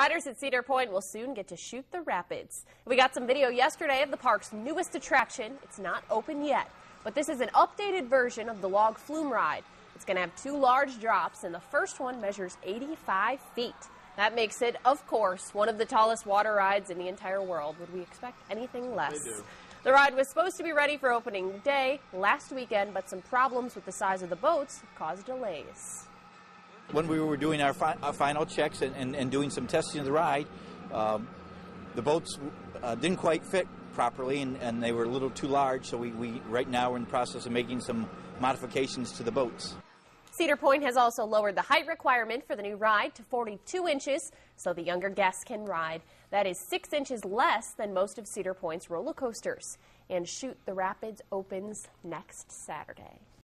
Riders at Cedar Point will soon get to shoot the rapids. We got some video yesterday of the park's newest attraction. It's not open yet, but this is an updated version of the log flume ride. It's going to have two large drops, and the first one measures 85 feet. That makes it, of course, one of the tallest water rides in the entire world. Would we expect anything less? The ride was supposed to be ready for opening day last weekend, but some problems with the size of the boats caused delays. When we were doing our, fi our final checks and, and, and, doing some testing of the ride, um, the boats uh, didn't quite fit properly and, and, they were a little too large, so we, we right now we're in the process of making some modifications to the boats. Cedar Point has also lowered the height requirement for the new ride to 42 inches so the younger guests can ride. That is six inches less than most of Cedar Point's roller coasters. And Shoot the Rapids opens next Saturday.